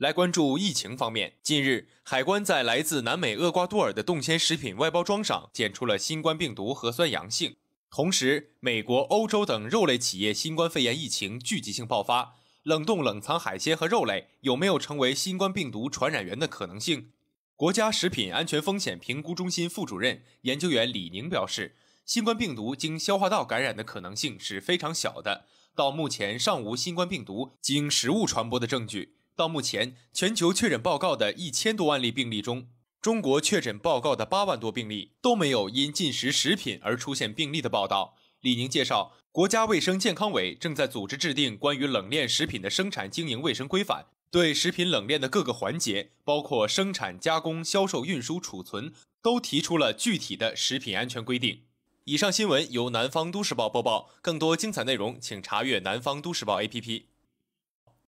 来关注疫情方面，近日海关在来自南美厄瓜多尔的冻鲜食品外包装上检出了新冠病毒核酸阳性。同时，美国、欧洲等肉类企业新冠肺炎疫情聚集性爆发，冷冻、冷藏海鲜和肉类有没有成为新冠病毒传染源的可能性？国家食品安全风险评估中心副主任研究员李宁表示，新冠病毒经消化道感染的可能性是非常小的，到目前尚无新冠病毒经食物传播的证据。到目前，全球确诊报告的一千多万例病例中，中国确诊报告的八万多病例都没有因进食食品而出现病例的报道。李宁介绍，国家卫生健康委正在组织制定关于冷链食品的生产经营卫生规范，对食品冷链的各个环节，包括生产、加工、销售、运输、储存，都提出了具体的食品安全规定。以上新闻由南方都市报播报，更多精彩内容，请查阅南方都市报 APP。